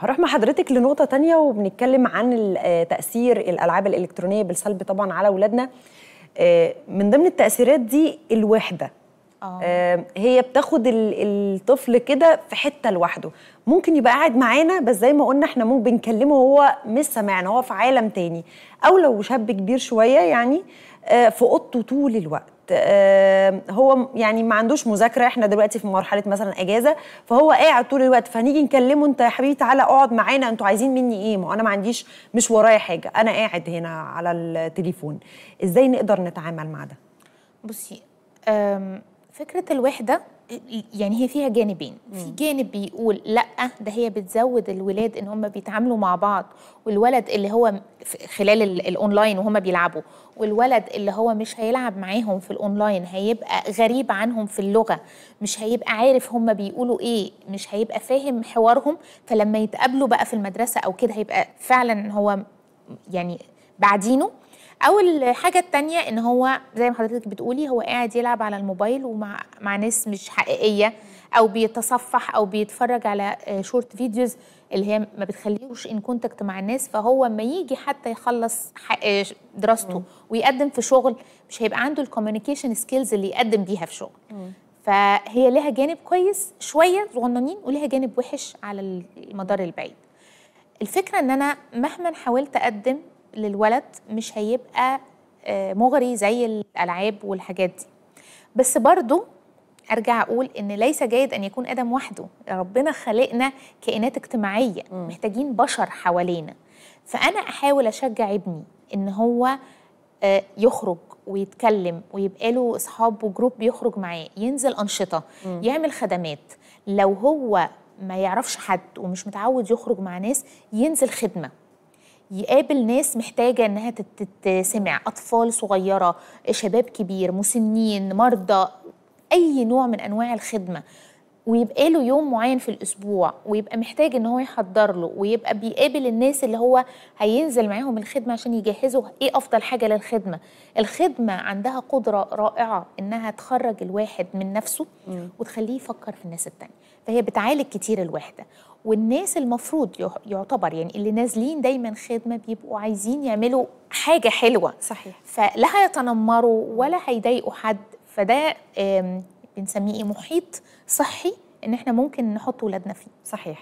هروح مع حضرتك لنقطة تانية وبنتكلم عن آه، تأثير الألعاب الإلكترونية بالسلب طبعا على أولادنا آه، من ضمن التأثيرات دي الوحدة آه. آه، هي بتاخد الطفل كده في حته لوحده ممكن يبقى قاعد معانا بس زي ما قلنا احنا ممكن بنكلمه وهو مش سامعنا هو في عالم تاني او لو شاب كبير شويه يعني في اوضته طول الوقت آه، هو يعني ما عندوش مذاكره احنا دلوقتي في مرحله مثلا اجازه فهو قاعد طول الوقت فهنيجي نكلمه انت يا حبيبي تعالى اقعد معانا انتوا عايزين مني ايه ما انا ما عنديش مش ورايا حاجه انا قاعد هنا على التليفون ازاي نقدر نتعامل مع ده بصي فكرة الوحدة يعني هي فيها جانبين مم. في جانب بيقول لا ده هي بتزود الولاد ان هم بيتعاملوا مع بعض والولد اللي هو خلال الاونلاين وهم بيلعبوا والولد اللي هو مش هيلعب معاهم في الاونلاين هيبقى غريب عنهم في اللغه مش هيبقى عارف هم بيقولوا ايه مش هيبقى فاهم حوارهم فلما يتقابلوا بقى في المدرسه او كده هيبقى فعلا هو يعني بعدينه او الحاجه التانية ان هو زي ما حضرتك بتقولي هو قاعد يلعب على الموبايل ومع مع ناس مش حقيقيه او بيتصفح او بيتفرج على شورت آه، فيديوز اللي هي ما بتخليهوش ان كونتاكت مع الناس فهو ما يجي حتى يخلص آه، دراسته ويقدم في شغل مش هيبقى عنده الكوميونيكيشن سكيلز اللي يقدم بيها في شغل فهي لها جانب كويس شويه صغننين ولها جانب وحش على المدار البعيد الفكره ان انا مهما حاولت اقدم للولد مش هيبقى آه، مغري زي الالعاب والحاجات دي بس برضو ارجع اقول ان ليس جيد ان يكون ادم وحده ربنا خلقنا كائنات اجتماعيه محتاجين بشر حوالينا فانا احاول اشجع ابني ان هو آه، يخرج ويتكلم ويبقى له اصحاب وجروب بيخرج معاه ينزل انشطه م. يعمل خدمات لو هو ما يعرفش حد ومش متعود يخرج مع ناس ينزل خدمه يقابل ناس محتاجه انها تتسمع اطفال صغيره شباب كبير مسنين مرضى اي نوع من انواع الخدمه ويبقى له يوم معين في الاسبوع ويبقى محتاج ان هو يحضر له ويبقى بيقابل الناس اللي هو هينزل معاهم الخدمه عشان يجهزوا ايه افضل حاجه للخدمه الخدمه عندها قدره رائعه انها تخرج الواحد من نفسه وتخليه يفكر في الناس التانية فهي بتعالج كتير الوحده والناس المفروض يعتبر يعني اللي نازلين دايما خدمه بيبقوا عايزين يعملوا حاجه حلوه صحيح فلا هيتنمروا ولا هيضايقوا حد فده بنسميه ايه محيط صحي ان احنا ممكن نحط ولادنا فيه صحيح